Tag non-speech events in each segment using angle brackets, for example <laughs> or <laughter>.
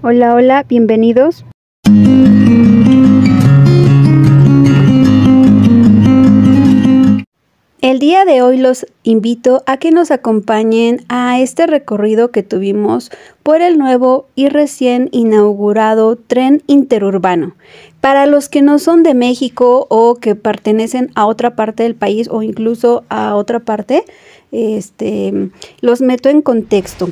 Hola, hola, bienvenidos. El día de hoy los invito a que nos acompañen a este recorrido que tuvimos por el nuevo y recién inaugurado tren interurbano. Para los que no son de México o que pertenecen a otra parte del país o incluso a otra parte, este, los meto en contexto.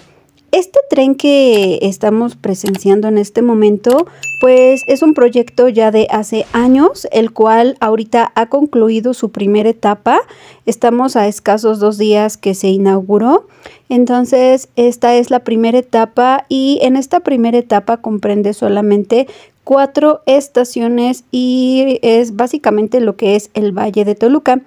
Este tren que estamos presenciando en este momento, pues es un proyecto ya de hace años, el cual ahorita ha concluido su primera etapa. Estamos a escasos dos días que se inauguró. Entonces, esta es la primera etapa y en esta primera etapa comprende solamente cuatro estaciones y es básicamente lo que es el Valle de Toluca.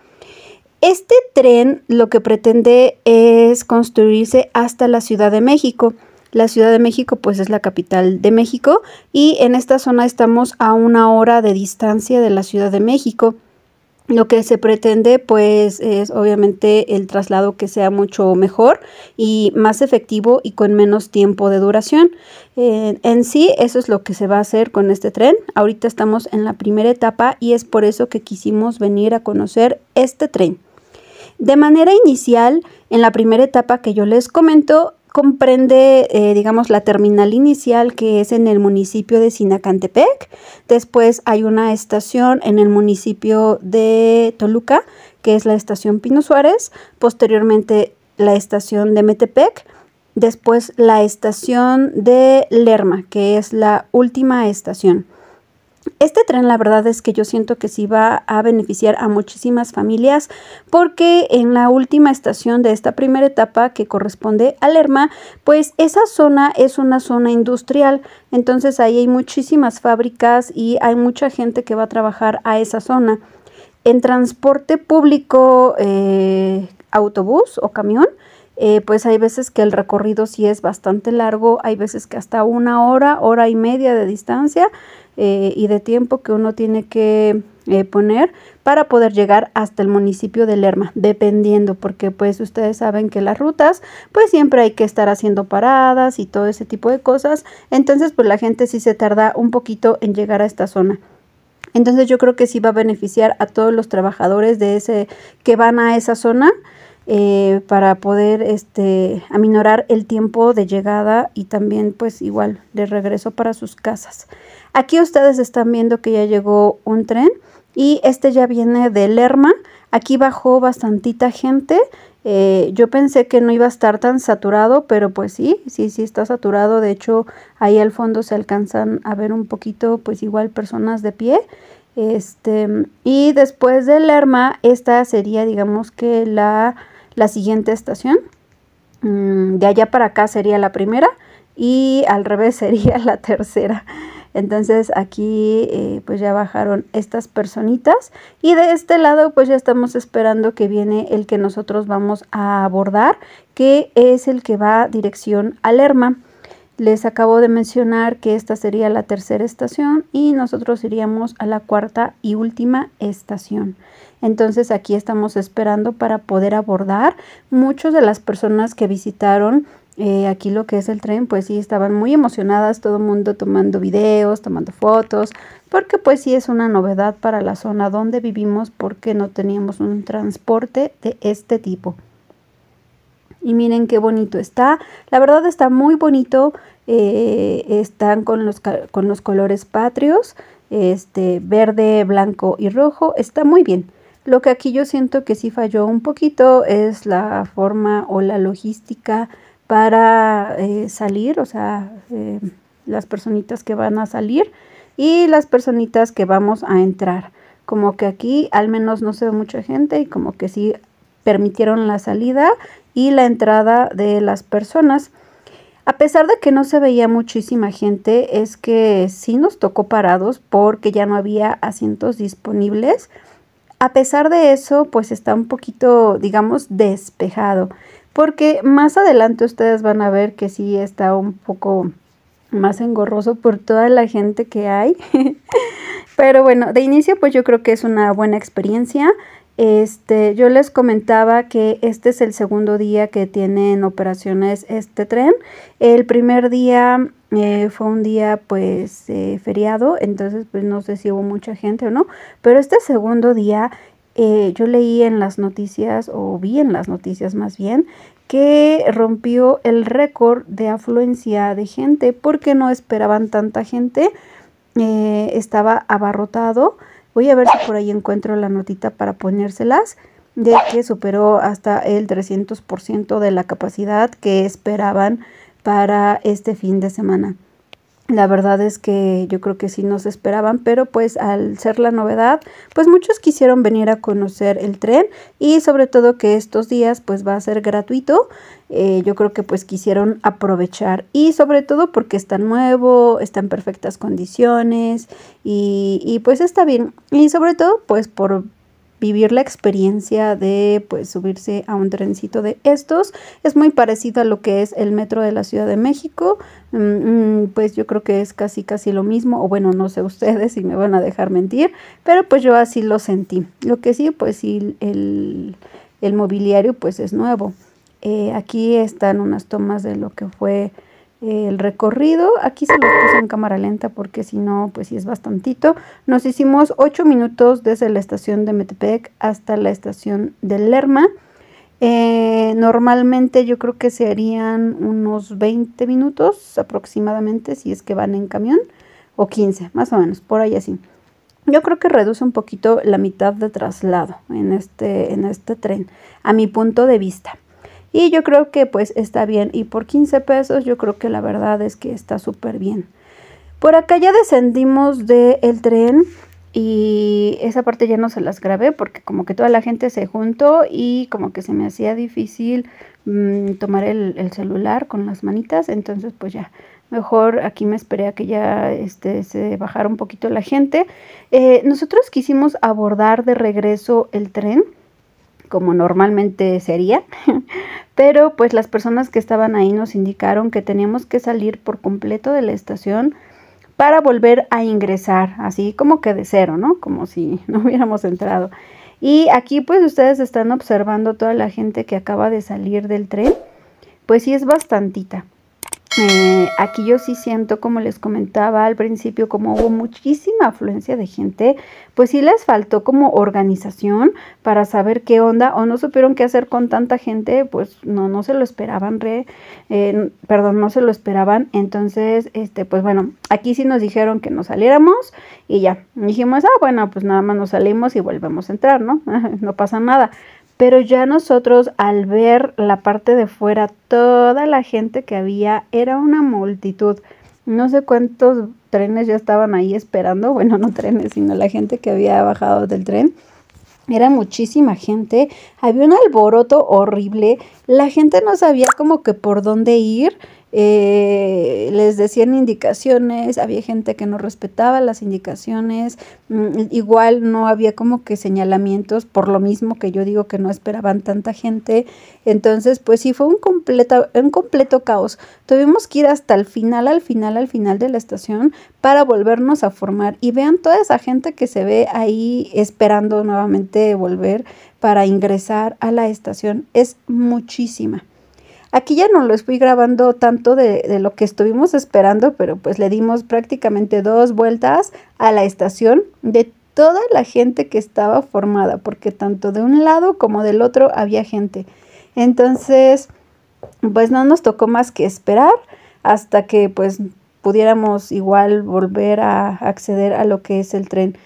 Este tren lo que pretende es construirse hasta la Ciudad de México. La Ciudad de México pues es la capital de México y en esta zona estamos a una hora de distancia de la Ciudad de México. Lo que se pretende pues es obviamente el traslado que sea mucho mejor y más efectivo y con menos tiempo de duración. en sí eso es lo que se va a hacer con este tren. Ahorita estamos en la primera etapa y es por eso que quisimos venir a conocer este tren. De manera inicial, en la primera etapa que yo les comento, comprende, eh, digamos, la terminal inicial que es en el municipio de Sinacantepec. Después hay una estación en el municipio de Toluca, que es la estación Pino Suárez. Posteriormente, la estación de Metepec. Después, la estación de Lerma, que es la última estación. Este tren la verdad es que yo siento que sí va a beneficiar a muchísimas familias porque en la última estación de esta primera etapa que corresponde a Lerma, pues esa zona es una zona industrial, entonces ahí hay muchísimas fábricas y hay mucha gente que va a trabajar a esa zona. En transporte público, eh, autobús o camión, eh, pues hay veces que el recorrido sí es bastante largo, hay veces que hasta una hora, hora y media de distancia. Eh, y de tiempo que uno tiene que eh, poner para poder llegar hasta el municipio de Lerma, dependiendo, porque pues ustedes saben que las rutas, pues siempre hay que estar haciendo paradas y todo ese tipo de cosas, entonces pues la gente sí se tarda un poquito en llegar a esta zona. Entonces yo creo que sí va a beneficiar a todos los trabajadores de ese que van a esa zona eh, para poder este, aminorar el tiempo de llegada y también pues igual de regreso para sus casas. Aquí ustedes están viendo que ya llegó un tren y este ya viene de Lerma. Aquí bajó bastantita gente. Eh, yo pensé que no iba a estar tan saturado, pero pues sí, sí, sí está saturado. De hecho, ahí al fondo se alcanzan a ver un poquito, pues igual personas de pie. Este, y después de Lerma, esta sería, digamos que la la siguiente estación. Mm, de allá para acá sería la primera y al revés <laughs> sería la tercera. Entonces aquí eh, pues ya bajaron estas personitas y de este lado pues ya estamos esperando que viene el que nosotros vamos a abordar que es el que va dirección a Lerma. Les acabo de mencionar que esta sería la tercera estación y nosotros iríamos a la cuarta y última estación. Entonces aquí estamos esperando para poder abordar. Muchas de las personas que visitaron eh, aquí lo que es el tren, pues sí, estaban muy emocionadas, todo el mundo tomando videos, tomando fotos, porque pues sí es una novedad para la zona donde vivimos porque no teníamos un transporte de este tipo. Y miren qué bonito está. La verdad está muy bonito. Eh, están con los, con los colores patrios. Este verde, blanco y rojo. Está muy bien. Lo que aquí yo siento que sí falló un poquito es la forma o la logística para eh, salir. O sea, eh, las personitas que van a salir y las personitas que vamos a entrar. Como que aquí al menos no se ve mucha gente y como que sí permitieron la salida la entrada de las personas. A pesar de que no se veía muchísima gente, es que sí nos tocó parados porque ya no había asientos disponibles. A pesar de eso, pues está un poquito, digamos, despejado, porque más adelante ustedes van a ver que sí está un poco más engorroso por toda la gente que hay. <laughs> Pero bueno, de inicio pues yo creo que es una buena experiencia. Este, yo les comentaba que este es el segundo día que tiene en operaciones este tren. El primer día eh, fue un día pues eh, feriado, entonces pues no sé si hubo mucha gente o no, pero este segundo día eh, yo leí en las noticias o vi en las noticias más bien que rompió el récord de afluencia de gente porque no esperaban tanta gente, estaba abarrotado. Voy a ver si por ahí encuentro la notita para ponérselas de que superó hasta el 300% de la capacidad que esperaban para este fin de semana. La verdad es que yo creo que sí nos esperaban, pero pues al ser la novedad, pues muchos quisieron venir a conocer el tren y sobre todo que estos días pues va a ser gratuito. Eh, yo creo que pues quisieron aprovechar y sobre todo porque está nuevo, está en perfectas condiciones y, y pues está bien. Y sobre todo pues por vivir la experiencia de pues subirse a un trencito de estos. Es muy parecido a lo que es el metro de la Ciudad de México. Mm, mm, pues yo creo que es casi casi lo mismo. O bueno, no sé ustedes <laughs> si me van a dejar mentir. Pero pues yo así lo sentí. Lo que sí, pues sí, el, el mobiliario pues es nuevo. Eh, aquí están unas tomas de lo que fue el recorrido. Aquí se los puse en cámara lenta porque si no, pues sí es bastantito. Nos hicimos 8 minutos desde la estación de Metepec hasta la estación de Lerma. Eh, normalmente yo creo que serían unos 20 minutos aproximadamente si es que van en camión o 15, más o menos, por ahí así. Yo creo que reduce un poquito la mitad de traslado en este, en este tren, a mi punto de vista. Y yo creo que pues está bien. Y por 15 pesos yo creo que la verdad es que está súper bien. Por acá ya descendimos del tren y esa parte ya no se las grabé porque como que toda la gente se juntó y como que se me hacía difícil mm, tomar el, celular con las manitas. Entonces pues ya. Mejor aquí me esperé a que ya este, se bajara un poquito la gente. Eh, nosotros quisimos abordar de regreso el tren como normalmente sería, <laughs> pero pues las personas que estaban ahí nos indicaron que teníamos que salir por completo de la estación para volver a ingresar, así como que de cero, ¿no? Como si <laughs> no hubiéramos entrado. Y aquí pues ustedes están observando toda la gente que acaba de salir del tren, pues sí es bastantita. Eh, aquí yo sí siento, como les comentaba al principio, como hubo muchísima afluencia de gente, pues sí les faltó como organización para saber qué onda o no supieron qué hacer con tanta gente, pues no, no se lo esperaban, perdón, no se lo esperaban. Entonces, este, pues bueno, aquí sí nos dijeron que nos saliéramos y ya, dijimos, ah, bueno, pues nada más nos salimos y volvemos a entrar, ¿no? <laughs> no pasa nada. Pero ya nosotros al ver la parte de fuera, toda la gente que había era una multitud. No sé cuántos trenes ya estaban ahí esperando, <laughs> bueno, no trenes, sino la gente que había bajado del tren. Era muchísima gente, había un alboroto horrible, la gente no sabía como que por dónde ir eh, les decían indicaciones, había gente que no respetaba las indicaciones, mm, igual no había como que señalamientos, por lo mismo que yo digo que no esperaban tanta gente, entonces pues sí fue un completo, un completo caos, tuvimos que ir hasta el final, al final, al final de la estación para volvernos a formar y vean toda esa gente que se ve ahí esperando nuevamente volver para ingresar a la estación, es muchísima. Aquí ya no lo fui grabando tanto de, lo que estuvimos esperando, pero pues le dimos prácticamente dos vueltas a la estación de toda la gente que estaba formada, porque tanto de un lado como del otro había gente. Entonces, pues no nos tocó más que esperar hasta que pues pudiéramos igual volver a acceder a lo que es el tren.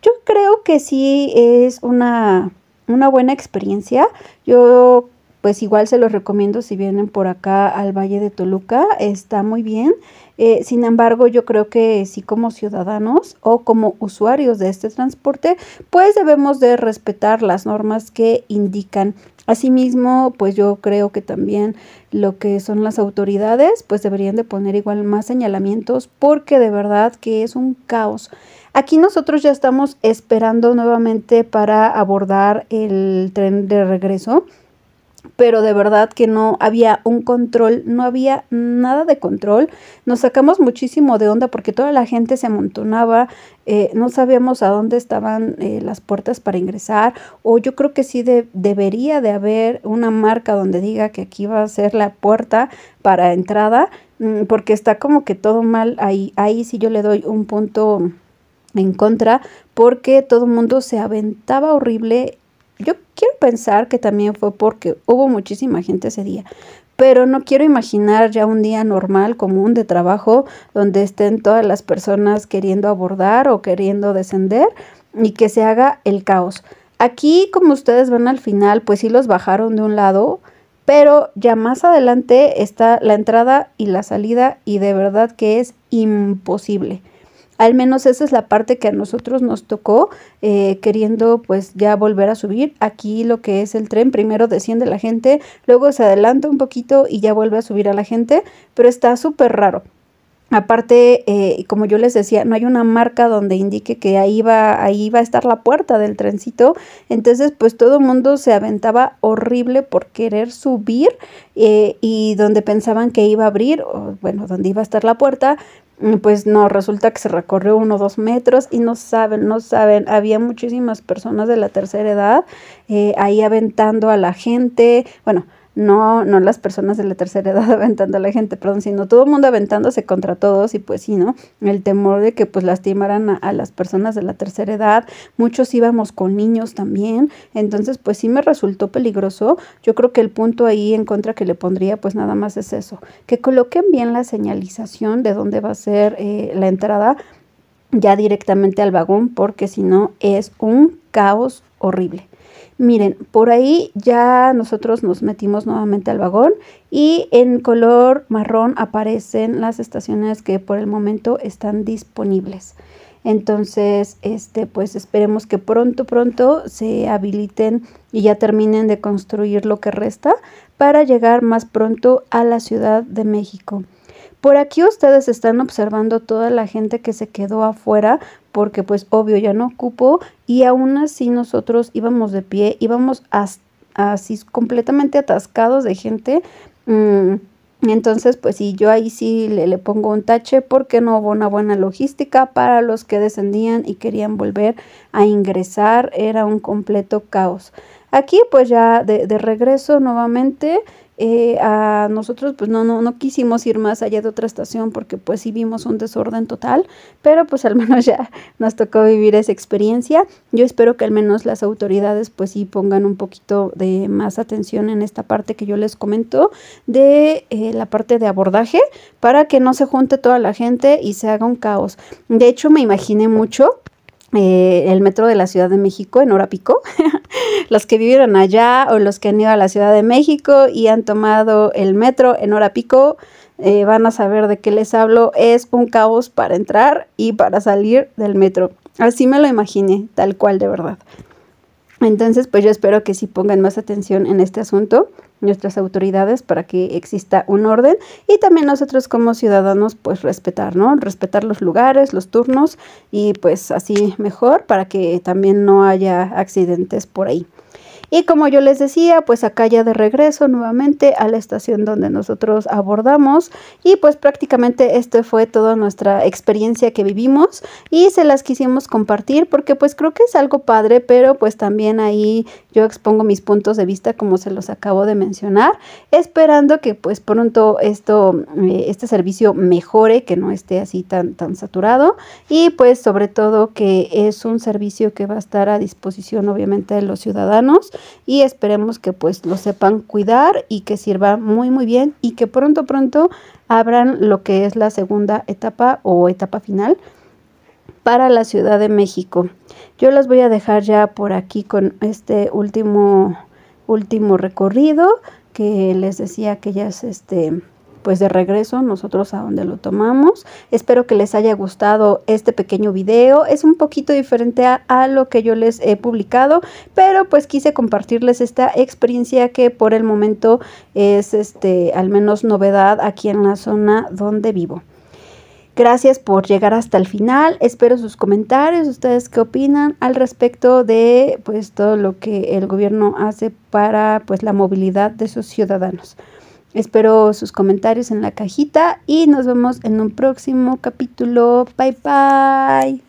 Yo creo que sí es una, una buena experiencia. Yo pues igual se los recomiendo si vienen por acá al Valle de Toluca, está muy bien. Eh, sin embargo, yo creo que sí como ciudadanos o como usuarios de este transporte, pues debemos de respetar las normas que indican. Asimismo, pues yo creo que también lo que son las autoridades, pues deberían de poner igual más señalamientos porque de verdad que es un caos. Aquí nosotros ya estamos esperando nuevamente para abordar el tren de regreso pero de verdad que no había un control, no había nada de control. Nos sacamos muchísimo de onda porque toda la gente se amontonaba, eh, no sabíamos a dónde estaban eh, las puertas para ingresar, o yo creo que sí debería de haber una marca donde diga que aquí va a ser la puerta para entrada, mm, porque está como que todo mal ahí, ahí sí yo le doy un punto en contra porque todo el mundo se aventaba horrible yo quiero pensar que también fue porque hubo muchísima gente ese día, pero no quiero imaginar ya un día normal, común de trabajo, donde estén todas las personas queriendo abordar o queriendo descender y que se haga el caos. Aquí, como ustedes ven al final, pues sí los bajaron de un lado, pero ya más adelante está la entrada y la salida y de verdad que es imposible. Al menos esa es la parte que a nosotros nos tocó, eh, queriendo pues ya volver a subir. Aquí lo que es el tren, primero desciende la gente, luego se adelanta un poquito y ya vuelve a subir a la gente, pero está súper raro. Aparte, eh, como yo les decía, no hay una marca donde indique que ahí va, ahí a estar la puerta del trencito. Entonces, pues todo el mundo se aventaba horrible por querer subir eh, y donde pensaban que iba a abrir, o bueno, donde iba a estar la puerta, pues no, resulta que se recorrió uno o dos metros y no saben, no saben, había muchísimas personas de la tercera edad eh, ahí aventando a la gente, bueno, no, no las personas de la tercera edad <laughs> aventando a la gente, perdón, sino todo el mundo aventándose contra todos y pues sí, ¿no? El temor de que pues lastimaran a, las personas de la tercera edad, muchos íbamos con niños también, entonces pues sí me resultó peligroso, yo creo que el punto ahí en contra que le pondría pues nada más es eso, que coloquen bien la señalización de dónde va a ser eh, la entrada ya directamente al vagón porque si no es un caos horrible. Miren, por ahí ya nosotros nos metimos nuevamente al vagón y en color marrón aparecen las estaciones que por el momento están disponibles. Entonces, este, pues esperemos que pronto, pronto se habiliten y ya terminen de construir lo que resta para llegar más pronto a la Ciudad de México. Por aquí ustedes están observando toda la gente que se quedó afuera porque pues obvio ya no ocupó y aún así nosotros íbamos de pie, íbamos así completamente atascados de gente. Mm, entonces, pues sí, yo ahí sí le, le, pongo un tache porque no hubo una buena logística para los que descendían y querían volver a ingresar. Era un completo caos. Aquí pues ya de, de regreso nuevamente eh, a nosotros pues no, no, no quisimos ir más allá de otra estación porque pues sí vimos un desorden total, pero pues al menos ya <laughs> nos tocó vivir esa experiencia. Yo espero que al menos las autoridades pues sí pongan un poquito de más atención en esta parte que yo les comento de eh, la parte de abordaje para que no se junte toda la gente y se haga un caos. De hecho me imaginé mucho eh, el metro de la Ciudad de México en hora pico, <laughs> los que vivieron allá o los que han ido a la Ciudad de México y han tomado el metro en hora pico, eh, van a saber de qué les hablo. Es un caos para entrar y para salir del metro. Así me lo imaginé, tal cual de verdad. Entonces, pues yo espero que sí pongan más atención en este asunto nuestras autoridades para que exista un orden y también nosotros como ciudadanos pues respetar, ¿no? Respetar los lugares, los turnos y pues así mejor para que también no haya accidentes por ahí. Y como yo les decía, pues acá ya de regreso nuevamente a la estación donde nosotros abordamos y pues prácticamente esto fue toda nuestra experiencia que vivimos y se las quisimos compartir porque pues creo que es algo padre, pero pues también ahí yo expongo mis puntos de vista como se los acabo de mencionar, esperando que pues pronto esto eh, este servicio mejore, que no esté así tan tan saturado y pues sobre todo que es un servicio que va a estar a disposición obviamente de los ciudadanos y esperemos que pues lo sepan cuidar y que sirva muy muy bien y que pronto pronto abran lo que es la segunda etapa o etapa final para la Ciudad de México. Yo las voy a dejar ya por aquí con este último último recorrido que les decía que ya es este pues de regreso nosotros a donde lo tomamos. Espero que les haya gustado este pequeño video. Es un poquito diferente a, lo que yo les he publicado, pero pues quise compartirles esta experiencia que por el momento es este al menos novedad aquí en la zona donde vivo. Gracias por llegar hasta el final. Espero sus comentarios, ustedes qué opinan al respecto de pues todo lo que el gobierno hace para pues la movilidad de sus ciudadanos. Espero sus comentarios en la cajita y nos vemos en un próximo capítulo. Bye bye.